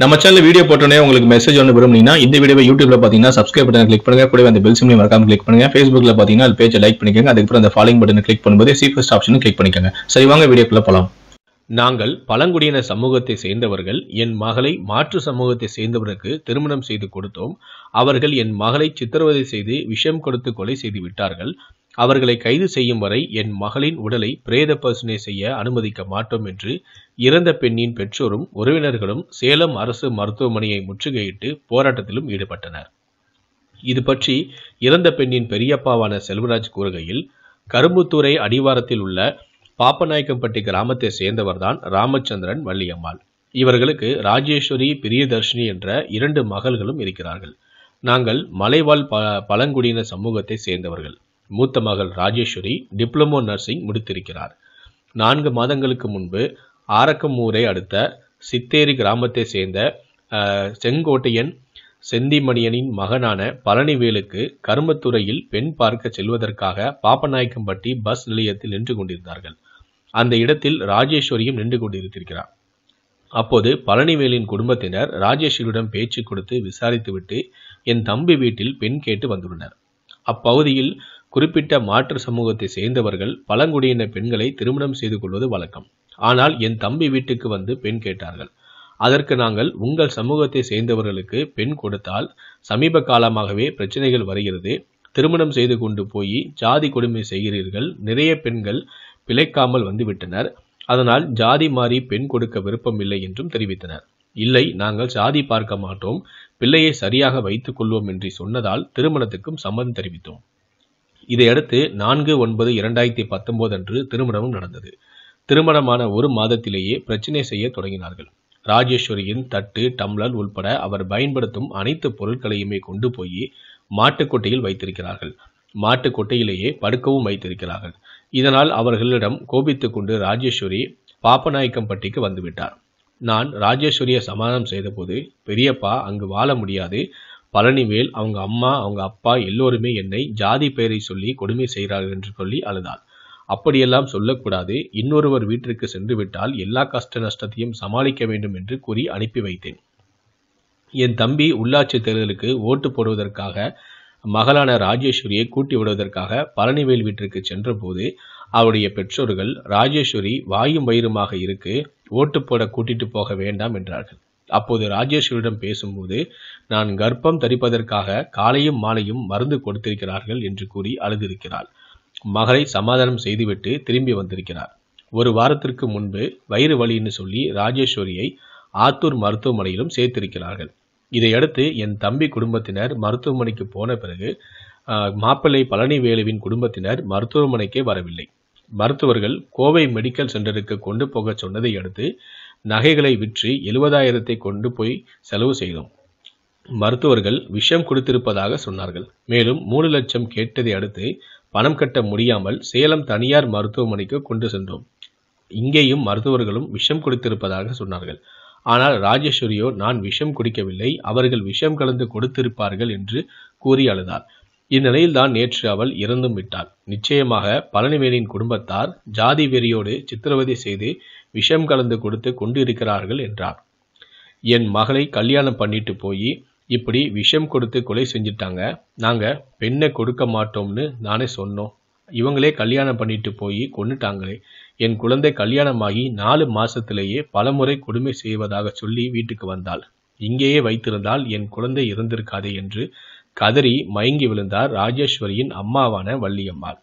நம்ம channel video போட்டோன்னே உங்களுக்கு மெசேஜ் ஒன்று விரும்புனீங்கன்னா இந்த வீடியோ யூடியூப்ல பார்த்தீங்கன்னா சப்ஸ்கிரைப் பட்டன் கிளிக் பண்ணுங்க கூட அந்த பெல் சிம்லையும் மறக்காம கிளிக் பண்ணுங்க ஃபேஸ்புக்ல பார்த்தீங்கன்னா அது பேஜை லைக் பண்ணிக்கோங்க அதுக்கப்புறம் அந்த ஃபாலோயிங் பட்டன் கிளிக் பண்ணும்போது சீஃபஸ்ட் ஆப்ஷனும் கிளிக் பண்ணிக்கோங்க சரி வாங்க வீடியோக்குள்ள போகலாம் நாங்கள் பழங்குடியின சமூகத்தை சேர்ந்தவர்கள் என் மகளை மாற்று சமூகத்தை சேர்ந்தவருக்கு திருமணம் செய்து கொடுத்தோம் அவர்கள் என் மகளை சித்திரவதை செய்து விஷம் கொடுத்து கொலை செய்து விட்டார்கள் அவர்களை கைது செய்யும் வரை என் மகளின் உடலை பிரேத பரிசோதனை செய்ய அனுமதிக்க மாட்டோம் என்று இறந்த பெண்ணின் பெற்றோரும் உறவினர்களும் சேலம் அரசு மருத்துவமனையை முற்றுகையிட்டு போராட்டத்திலும் ஈடுபட்டனர் இது பற்றி இறந்த பெண்ணின் பெரியப்பாவான செல்வராஜ் கூறுகையில் கரும்புத்தூரை அடிவாரத்தில் உள்ள பாப்பநாயக்கம்பட்டி கிராமத்தை சேர்ந்தவர்தான் ராமச்சந்திரன் வள்ளியம்மாள் இவர்களுக்கு ராஜேஸ்வரி பிரியதர்ஷினி என்ற இரண்டு மகள்களும் இருக்கிறார்கள் நாங்கள் மலைவாழ் ப பழங்குடியின சமூகத்தை சேர்ந்தவர்கள் மூத்த மகள் ராஜேஸ்வரி டிப்ளமோ நர்சிங் முடித்திருக்கிறார் நான்கு மாதங்களுக்கு முன்பு ஆரக்கமூரை அடுத்த சித்தேரி கிராமத்தை சேர்ந்த செங்கோட்டையன் செந்திமணியனின் மகனான பழனிவேலுக்கு கருமத்துறையில் பெண் பார்க்க செல்வதற்காக பாப்பநாயக்கம்பட்டி பஸ் நிலையத்தில் நின்று கொண்டிருந்தார்கள் அந்த இடத்தில் ராஜேஸ்வரியும் நின்று கொண்டிருக்கிறார் அப்போது பழனிவேலின் குடும்பத்தினர் ராஜேஸ்வரியிடம் பேச்சு கொடுத்து விசாரித்துவிட்டு என் தம்பி வீட்டில் பெண் கேட்டு வந்துள்ளனர் அப்பகுதியில் குறிப்பிட்ட மாற்று சமூகத்தை சேர்ந்தவர்கள் பழங்குடியின பெண்களை திருமணம் செய்து கொள்வது வழக்கம் ஆனால் என் தம்பி வீட்டுக்கு வந்து பெண் கேட்டார்கள் அதற்கு நாங்கள் உங்கள் சமூகத்தை சேர்ந்தவர்களுக்கு பெண் கொடுத்தால் சமீப காலமாகவே பிரச்சனைகள் வருகிறது திருமணம் செய்து கொண்டு போய் ஜாதி கொடுமை செய்கிறீர்கள் நிறைய பெண்கள் பிழைக்காமல் வந்துவிட்டனர் அதனால் ஜாதி மாறி பெண் கொடுக்க விருப்பம் இல்லை என்றும் தெரிவித்தனர் இல்லை நாங்கள் ஜாதி பார்க்க மாட்டோம் பிள்ளையை சரியாக வைத்துக் கொள்வோம் என்று சொன்னதால் திருமணத்துக்கும் சம்மதம் தெரிவித்தோம் இதையடுத்து நான்கு ஒன்பது இரண்டாயிரத்தி பத்தொன்பது அன்று திருமணமும் நடந்தது திருமணமான ஒரு மாதத்திலேயே பிரச்சனை செய்ய தொடங்கினார்கள் ராஜேஸ்வரியின் தட்டு டம்ளர் உள்பட அவர் பயன்படுத்தும் அனைத்து பொருட்களையுமே கொண்டு போய் மாட்டுக்கொட்டையில் வைத்திருக்கிறார்கள் மாட்டுக்கொட்டையிலேயே படுக்கவும் வைத்திருக்கிறார்கள் இதனால் அவர்களிடம் கோபித்துக் கொண்டு ராஜேஸ்வரி பாப்பநாயக்கம்பட்டிக்கு வந்துவிட்டார் நான் ராஜேஸ்வரியை சமாதானம் செய்தபோது பெரியப்பா அங்கு வாழ முடியாது பழனிவேல் அவங்க அம்மா அவங்க அப்பா எல்லோருமே என்னை ஜாதி பெயரை சொல்லி கொடுமை செய்கிறார்கள் என்று சொல்லி அழுதாள் அப்படியெல்லாம் சொல்லக்கூடாது இன்னொருவர் வீட்டிற்கு சென்று விட்டால் எல்லா கஷ்ட நஷ்டத்தையும் சமாளிக்க வேண்டும் என்று கூறி அனுப்பி வைத்தேன் என் தம்பி உள்ளாட்சி தேர்தலுக்கு ஓட்டு போடுவதற்காக மகளான ராஜேஸ்வரியை கூட்டி விடுவதற்காக பழனிவேல் வீட்டிற்கு சென்றபோது அவருடைய பெற்றோர்கள் ராஜேஸ்வரி வாயும் வயிறுமாக இருக்கு ஓட்டு போட கூட்டிட்டு போக வேண்டாம் என்றார்கள் அப்போது ராஜேஸ்வரிடம் பேசும்போது நான் கர்ப்பம் தரிப்பதற்காக காலையும் மாலையும் மருந்து கொடுத்திருக்கிறார்கள் என்று கூறி அழுதிருக்கிறாள் மகளை சமாதானம் செய்துவிட்டு திரும்பி வந்திருக்கிறார் ஒரு வாரத்திற்கு முன்பு வயிறு வலின்னு சொல்லி ராஜேஸ்வரியை ஆத்தூர் மருத்துவமனையிலும் சேர்த்திருக்கிறார்கள் இதையடுத்து என் தம்பி குடும்பத்தினர் மருத்துவமனைக்கு போன பிறகு மாப்பிள்ளை பழனிவேலுவின் குடும்பத்தினர் மருத்துவமனைக்கே வரவில்லை மருத்துவர்கள் கோவை மெடிக்கல் சென்டருக்கு கொண்டு போக சொன்னதை அடுத்து நகைகளை விற்று எழுபதாயிரத்தை கொண்டு போய் செலவு செய்தோம் மருத்துவர்கள் விஷம் கொடுத்திருப்பதாக சொன்னார்கள் மேலும் மூணு லட்சம் கேட்டதை அடுத்து பணம் கட்ட முடியாமல் சேலம் தனியார் மருத்துவமனைக்கு கொண்டு சென்றோம் இங்கேயும் மருத்துவர்களும் விஷம் கொடுத்திருப்பதாக சொன்னார்கள் ஆனால் ராஜேஸ்வரியோ நான் விஷம் குடிக்கவில்லை அவர்கள் விஷம் கலந்து கொடுத்திருப்பார்கள் என்று கூறி அழுதார் இந்நிலையில்தான் நேற்று அவள் இறந்தும் விட்டார் நிச்சயமாக பழனிவேலின் குடும்பத்தார் ஜாதி வெறியோடு சித்திரவதை செய்து விஷம் கலந்து கொடுத்து கொண்டு இருக்கிறார்கள் என்றார் என் மகளை கல்யாணம் பண்ணிட்டு போய் இப்படி விஷம் கொடுத்து கொலை செஞ்சிட்டாங்க நாங்கள் பெண்ணை கொடுக்க மாட்டோம்னு நானே சொன்னோம் இவங்களே கல்யாணம் பண்ணிட்டு போய் கொண்டுட்டாங்களே என் குழந்தை கல்யாணமாகி நாலு மாசத்திலேயே பலமுறை கொடுமை செய்வதாக சொல்லி வீட்டுக்கு வந்தாள் இங்கேயே வைத்திருந்தால் என் குழந்தை இறந்திருக்காதே என்று கதறி மயங்கி விழுந்தார் ராஜேஸ்வரியின் அம்மாவான வள்ளியம்மாள்